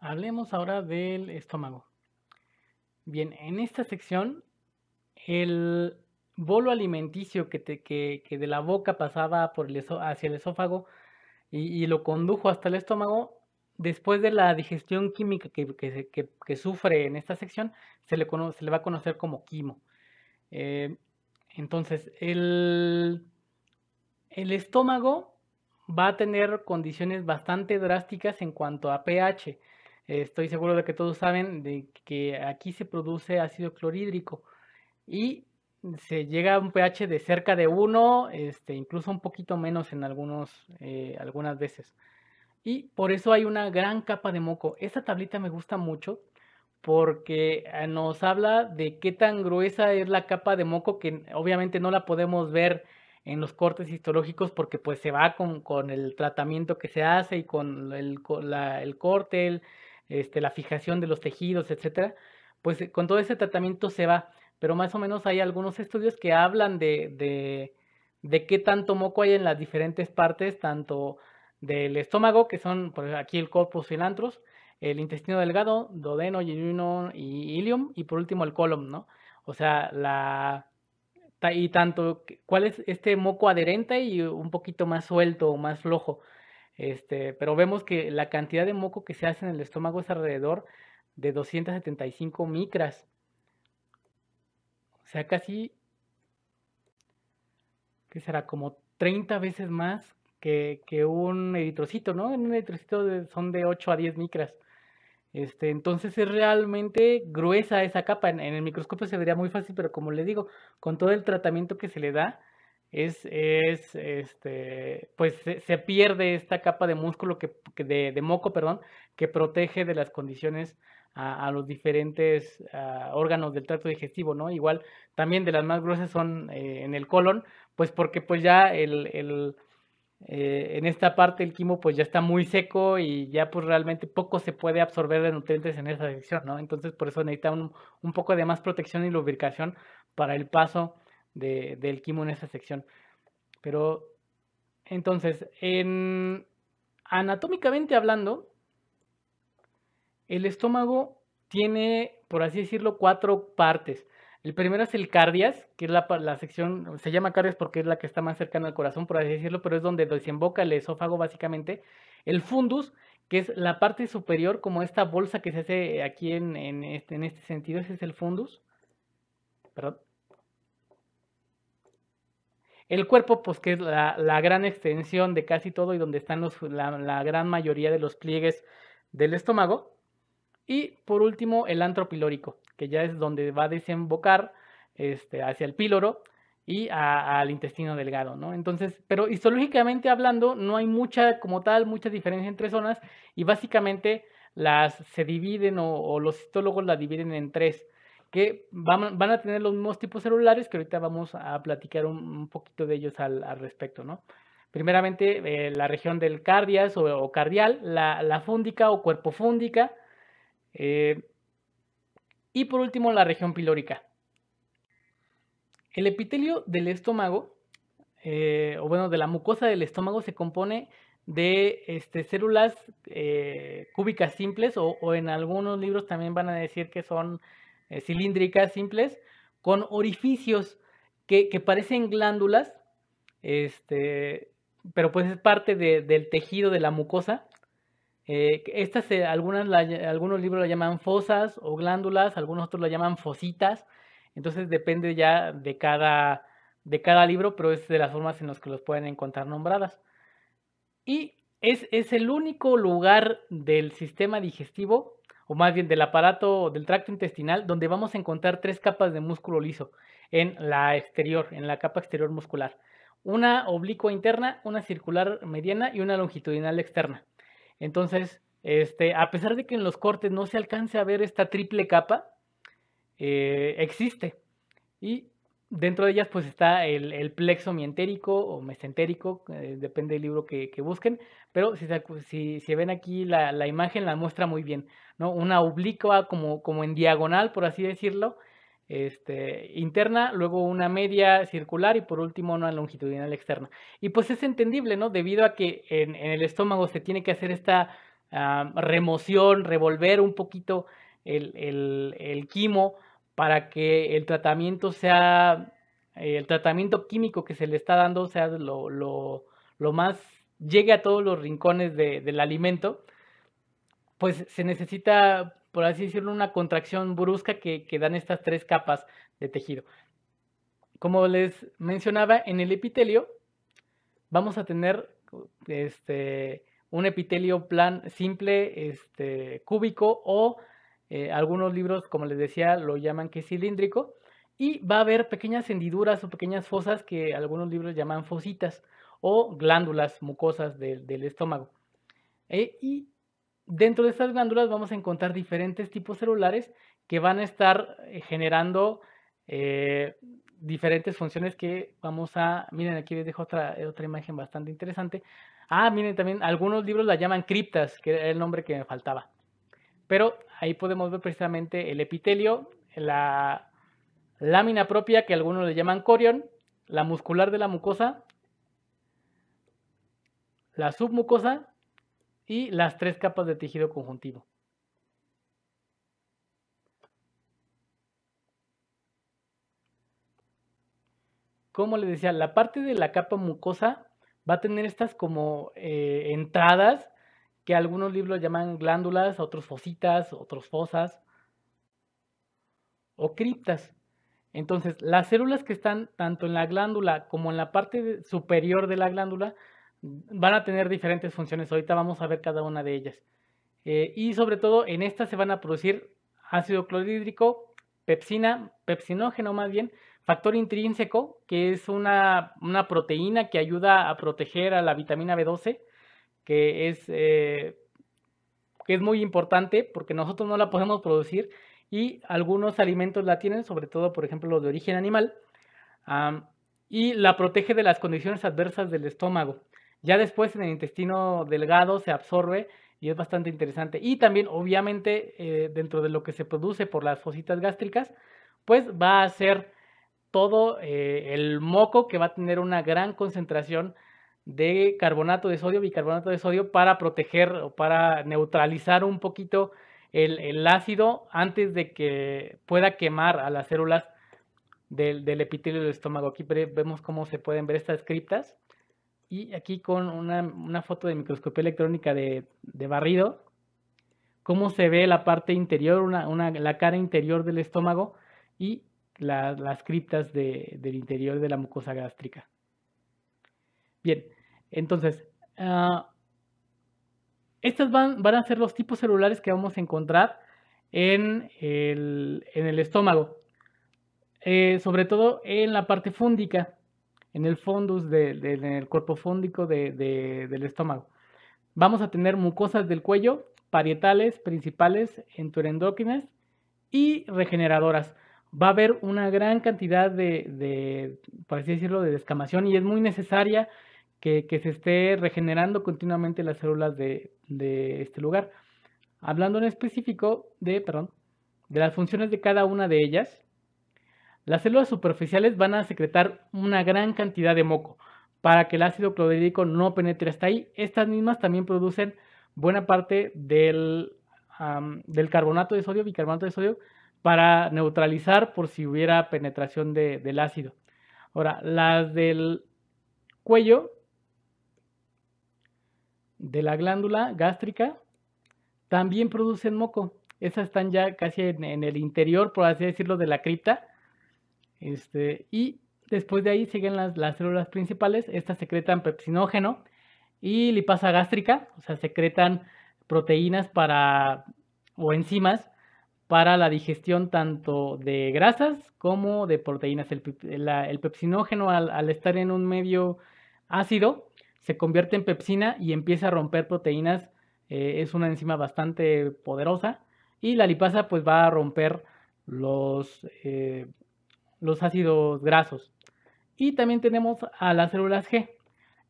Hablemos ahora del estómago. Bien, en esta sección, el bolo alimenticio que, de la boca pasaba por hacia el esófago y, lo condujo hasta el estómago, después de la digestión química que, sufre en esta sección, se le, va a conocer como quimo. Eh, entonces, el, el estómago va a tener condiciones bastante drásticas en cuanto a pH. Estoy seguro de que todos saben de que aquí se produce ácido clorhídrico y se llega a un pH de cerca de 1, este, incluso un poquito menos en algunos, eh, algunas veces. Y por eso hay una gran capa de moco. Esta tablita me gusta mucho porque eh, nos habla de qué tan gruesa es la capa de moco que obviamente no la podemos ver en los cortes histológicos porque pues se va con, con el tratamiento que se hace y con el, la, el corte, el, este, la fijación de los tejidos, etcétera, pues eh, con todo ese tratamiento se va. Pero más o menos hay algunos estudios que hablan de, de, de qué tanto moco hay en las diferentes partes, tanto del estómago, que son por aquí el corpus cilantros, el intestino delgado, dodeno, yuyuno y ilium, y por último el colon, ¿no? O sea, la y tanto cuál es este moco adherente y un poquito más suelto o más flojo. Este, pero vemos que la cantidad de moco que se hace en el estómago es alrededor de 275 micras. O sea, casi, ¿qué será? Como 30 veces más que, un eritrocito, ¿no? En un eritrocito son de 8 a 10 micras. Este, entonces es realmente gruesa esa capa. En, en, el microscopio se vería muy fácil, pero como le digo, con todo el tratamiento que se le da, es, es este, pues se, pierde esta capa de músculo, que, de, moco, perdón, que protege de las condiciones a, los diferentes ah, órganos del tracto digestivo, ¿no? Igual también de las más gruesas son eh, en el colon, pues porque pues ya el, eh, en esta parte el quimo pues ya está muy seco y ya pues realmente poco se puede absorber de nutrientes en esa sección, ¿no? Entonces por eso necesita un, un poco de más protección y lubricación para el paso del quimo en esa sección. Pero entonces, en, anatómicamente hablando, el estómago tiene, por así decirlo, cuatro partes. El primero es el cardias, que es la, sección, se llama cardias porque es la que está más cercana al corazón, por así decirlo, pero es donde desemboca el esófago básicamente. El fundus, que es la parte superior, como esta bolsa que se hace aquí en, este, en este, sentido, ese es el fundus. Perdón. El cuerpo, pues que es la, gran extensión de casi todo y donde están la, gran mayoría de los pliegues del estómago. Y por último, el antro pilórico, que ya es donde va a desembocar este, hacia el píloro y al intestino delgado, ¿no? Entonces, pero histológicamente hablando, no hay mucha, como tal, mucha diferencia entre zonas y básicamente las se dividen o, o los histólogos la dividen en tres que van, a tener los mismos tipos celulares, que ahorita vamos a platicar un, poquito de ellos al, respecto, ¿no? Primeramente, eh, la región del cardias o, cardial, la, fúndica o cuerpo fúndica, eh, y por último, la región pilórica. El epitelio del estómago, eh, o bueno, de la mucosa del estómago, se compone de este, células cúbicas simples, o, o en algunos libros también van a decir que son eh, cilíndricas simples con orificios que, parecen glándulas, este, pero pues es parte del tejido de la mucosa. Eh, estas, algunas algunos libros la llaman fosas o glándulas, algunos otros la llaman fositas. Entonces depende ya de cada, de cada libro, pero es de las formas en las que los pueden encontrar nombradas. Y es, es el único lugar del sistema digestivo o más bien del aparato del tracto intestinal, donde vamos a encontrar tres capas de músculo liso en la exterior, en la capa exterior muscular. Una oblicua interna, una circular mediana y una longitudinal externa. Entonces, este, a pesar de que en los cortes no se alcance a ver esta triple capa, eh, existe. Y dentro de ellas pues está el, plexo mientérico o mesentérico, eh, depende del libro que, busquen, pero si, ven aquí la, imagen la muestra muy bien, ¿no? Una oblicua como, como en diagonal, por así decirlo, este, interna, luego una media circular y por último una longitudinal externa. Y pues es entendible, ¿no? Debido a que en, el estómago se tiene que hacer esta ah, remoción, revolver un poquito el quimo, para que el tratamiento sea, eh, el tratamiento químico que se le está dando sea lo, más, llegue a todos los rincones del alimento, pues se necesita, por así decirlo, una contracción brusca que, que dan estas tres capas de tejido. Como les mencionaba, en el epitelio vamos a tener este, un epitelio plan simple, este, cúbico o eh, algunos libros, como les decía, lo llaman que es cilíndrico y va a haber pequeñas hendiduras o pequeñas fosas que algunos libros llaman fositas o glándulas mucosas del estómago. Eh, y dentro de estas glándulas vamos a encontrar diferentes tipos celulares que van a estar eh, generando diferentes funciones que vamos a... Miren, aquí les dejo otra, otra imagen bastante interesante. Ah, miren, también algunos libros la llaman criptas, que era el nombre que me faltaba. Pero ahí podemos ver precisamente el epitelio, la lámina propia que algunos le llaman corión, la muscular de la mucosa, la submucosa y las tres capas de tejido conjuntivo. Como les decía, la parte de la capa mucosa va a tener estas como eh, entradas que algunos libros llaman glándulas, otros fositas, otros fosas o criptas. Entonces, las células que están tanto en la glándula como en la parte superior de la glándula mm, van a tener diferentes funciones. Ahorita vamos a ver cada una de ellas. Eh, y sobre todo, en esta se van a producir ácido clorhídrico, pepsina, pepsinógeno más bien, factor intrínseco, que es una proteína que ayuda a proteger a la vitamina B12 que es, eh, es muy importante porque nosotros no la podemos producir y algunos alimentos la tienen, sobre todo, por ejemplo, los de origen animal, y la protege de las condiciones adversas del estómago. Ya después en el intestino delgado se absorbe y es bastante interesante. Y también, obviamente, eh, dentro de lo que se produce por las fositas gástricas, pues va a ser todo eh, el moco que va a tener una gran concentración de carbonato de sodio, bicarbonato de sodio, para proteger o para neutralizar un poquito el, ácido antes de que pueda quemar a las células del, del, epitelio del estómago. Aquí vemos cómo se pueden ver estas criptas. Y aquí con una, foto de microscopía electrónica de, barrido, cómo se ve la parte interior, la cara interior del estómago y las criptas del interior de la mucosa gástrica. Bien, entonces, ah, estos van, a ser los tipos celulares que vamos a encontrar en el, estómago, eh, sobre todo en la parte fúndica, en el fondus, del cuerpo fúndico del estómago. Vamos a tener mucosas del cuello, parietales, principales, enteroendócrinas y regeneradoras. Va a haber una gran cantidad de, por así decirlo, de descamación y es muy necesaria que, se esté regenerando continuamente las células de, este lugar. Hablando en específico de, perdón, de las funciones de cada una de ellas, las células superficiales van a secretar una gran cantidad de moco para que el ácido clorhídrico no penetre hasta ahí. Estas mismas también producen buena parte del, del carbonato de sodio, bicarbonato de sodio, para neutralizar por si hubiera penetración del ácido. Ahora, las del cuello de la glándula gástrica también producen moco. Esas están ya casi en, el interior, por así decirlo, de la cripta. Este, y después de ahí siguen las, las células principales. Estas secretan pepsinógeno y lipasa gástrica, o sea, secretan proteínas para o enzimas para la digestión tanto de grasas como de proteínas. El, pepsinógeno al, estar en un medio ácido se convierte en pepsina y empieza a romper proteínas. Eh, es una enzima bastante poderosa. Y la lipasa pues va a romper los, eh, los ácidos grasos. Y también tenemos a las células G.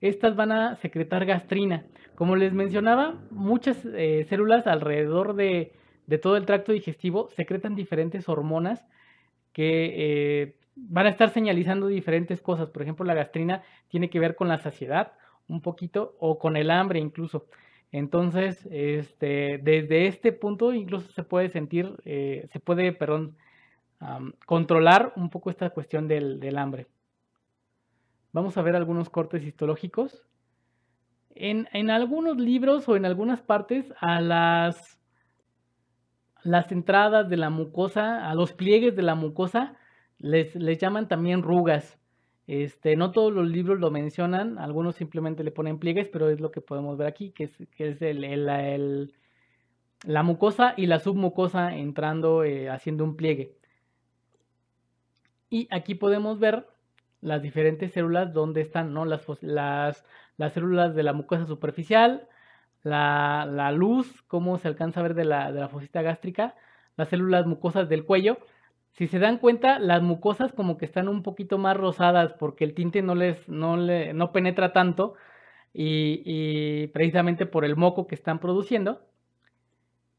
Estas van a secretar gastrina. Como les mencionaba, muchas eh, células alrededor de, de, todo el tracto digestivo secretan diferentes hormonas que van a estar señalizando diferentes cosas. Por ejemplo, la gastrina tiene que ver con la saciedad, un poquito o con el hambre incluso. Entonces, este, desde este punto incluso se puede sentir, eh, se puede, perdón, controlar un poco esta cuestión del, hambre. Vamos a ver algunos cortes histológicos. En, algunos libros o en algunas partes a las, las entradas de la mucosa, a los pliegues de la mucosa, les llaman también rugas. Este, no todos los libros lo mencionan, algunos simplemente le ponen pliegues, pero es lo que podemos ver aquí, que es, la mucosa y la submucosa entrando, eh, haciendo un pliegue. Y aquí podemos ver las diferentes células donde están, ¿no? Las, células de la mucosa superficial, la, luz, cómo se alcanza a ver de la fosita gástrica, las células mucosas del cuello, si se dan cuenta, las mucosas como que están un poquito más rosadas porque el tinte no les, no, penetra tanto y, precisamente por el moco que están produciendo.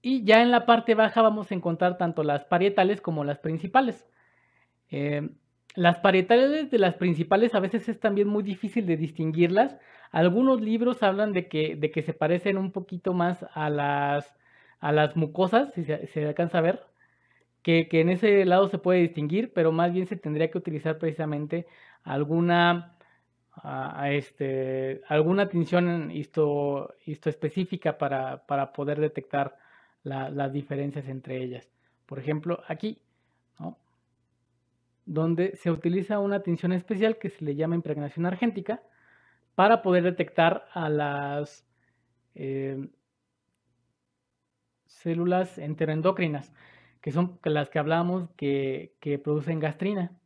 Y ya en la parte baja vamos a encontrar tanto las parietales como las principales. Em, las parietales de las principales a veces es también muy difícil de distinguirlas. Algunos libros hablan de que, de que se parecen un poquito más a las, a las mucosas, si se alcanza a ver que, en ese lado se puede distinguir, pero más bien se tendría que utilizar precisamente alguna, atención este, alguna histo, específica para, poder detectar las diferencias entre ellas. Por ejemplo, aquí, donde se utiliza una atención especial que se le llama impregnación argéntica para poder detectar a las... Eh, células enteroendocrinas que son las que hablamos que, que producen gastrina.